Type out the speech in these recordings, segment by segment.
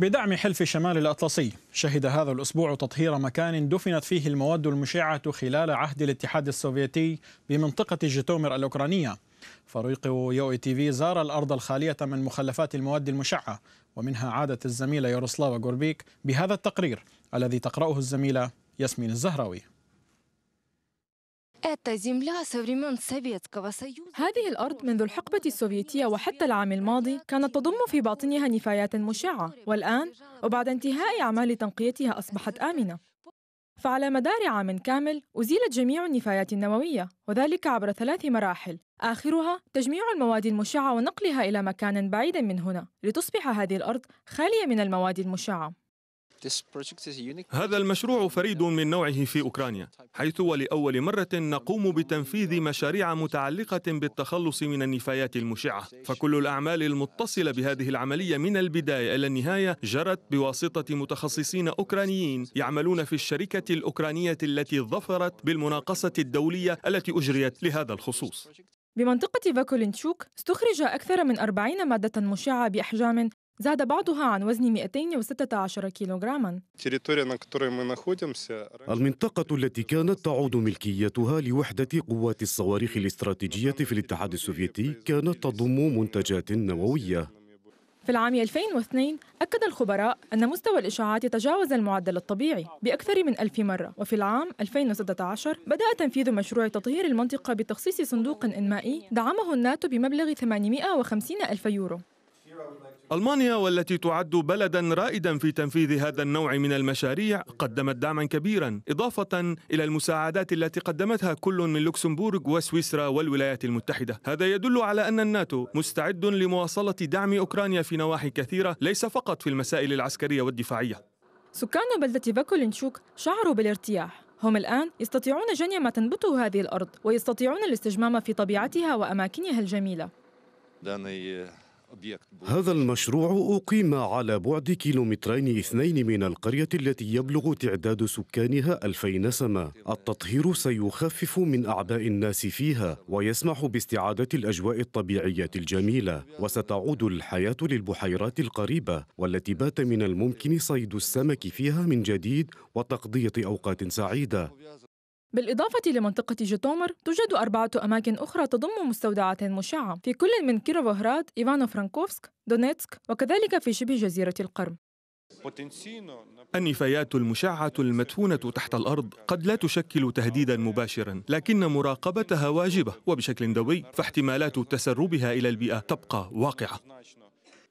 بدعم حلف شمال الأطلسي شهد هذا الأسبوع تطهير مكان دفنت فيه المواد المشعة خلال عهد الاتحاد السوفيتي بمنطقة جتومر الأوكرانية فريق يو اي تي في زار الأرض الخالية من مخلفات المواد المشعة ومنها عادت الزميلة يوروسلافا غوربيك بهذا التقرير الذي تقرأه الزميلة ياسمين الزهراوي هذه الأرض منذ الحقبة السوفيتية وحتى العام الماضي كانت تضم في باطنها نفايات مشعة والآن وبعد انتهاء أعمال تنقيتها أصبحت آمنة فعلى مدار عام كامل أزيلت جميع النفايات النووية وذلك عبر ثلاث مراحل آخرها تجميع المواد المشعة ونقلها إلى مكان بعيد من هنا لتصبح هذه الأرض خالية من المواد المشعة هذا المشروع فريد من نوعه في أوكرانيا حيث ولأول مرة نقوم بتنفيذ مشاريع متعلقة بالتخلص من النفايات المشعة فكل الأعمال المتصلة بهذه العملية من البداية إلى النهاية جرت بواسطة متخصصين أوكرانيين يعملون في الشركة الأوكرانية التي ظفرت بالمناقصة الدولية التي أجريت لهذا الخصوص بمنطقة فاكولينتشوك استخرج أكثر من 40 مادة مشعة بأحجام زاد بعضها عن وزن 216 كيلوغراما المنطقة التي كانت تعود ملكيتها لوحدة قوات الصواريخ الاستراتيجية في الاتحاد السوفيتي كانت تضم منتجات نووية في العام 2002 أكد الخبراء أن مستوى الإشعاعات تجاوز المعدل الطبيعي بأكثر من ألف مرة وفي العام 2016 بدأ تنفيذ مشروع تطهير المنطقة بتخصيص صندوق إنمائي دعمه الناتو بمبلغ 850 ألف يورو ألمانيا والتي تعد بلدا رائدا في تنفيذ هذا النوع من المشاريع قدمت دعما كبيرا إضافة إلى المساعدات التي قدمتها كل من لوكسمبورغ وسويسرا والولايات المتحدة هذا يدل على أن الناتو مستعد لمواصلة دعم أوكرانيا في نواحي كثيرة ليس فقط في المسائل العسكرية والدفاعية سكان بلدة فاكولينشوك شعروا بالارتياح هم الآن يستطيعون جني ما تنبته هذه الأرض ويستطيعون الاستجمام في طبيعتها وأماكنها الجميلة هذا المشروع أقيم على بعد كيلومترين اثنين من القرية التي يبلغ تعداد سكانها ألفي نسمة التطهير سيخفف من أعباء الناس فيها ويسمح باستعادة الأجواء الطبيعية الجميلة وستعود الحياة للبحيرات القريبة والتي بات من الممكن صيد السمك فيها من جديد وتقضية أوقات سعيدة بالإضافة لمنطقة جوتومر توجد أربعة أماكن أخرى تضم مستودعات مشعة في كل من كيروفوغراد، إيفانو فرانكوفسك، دونيتسك وكذلك في شبه جزيرة القرم النفايات المشعة المدفونة تحت الأرض قد لا تشكل تهديدا مباشرا لكن مراقبتها واجبة وبشكل دوي فاحتمالات تسربها إلى البيئة تبقى واقعة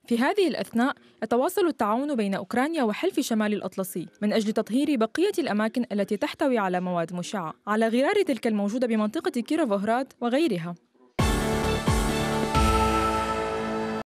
في هذه الأثناء يتواصل التعاون بين أوكرانيا وحلف شمال الأطلسي من أجل تطهير بقية الأماكن التي تحتوي على مواد مشعة على غرار تلك الموجودة بمنطقة كيروفوهراد وغيرها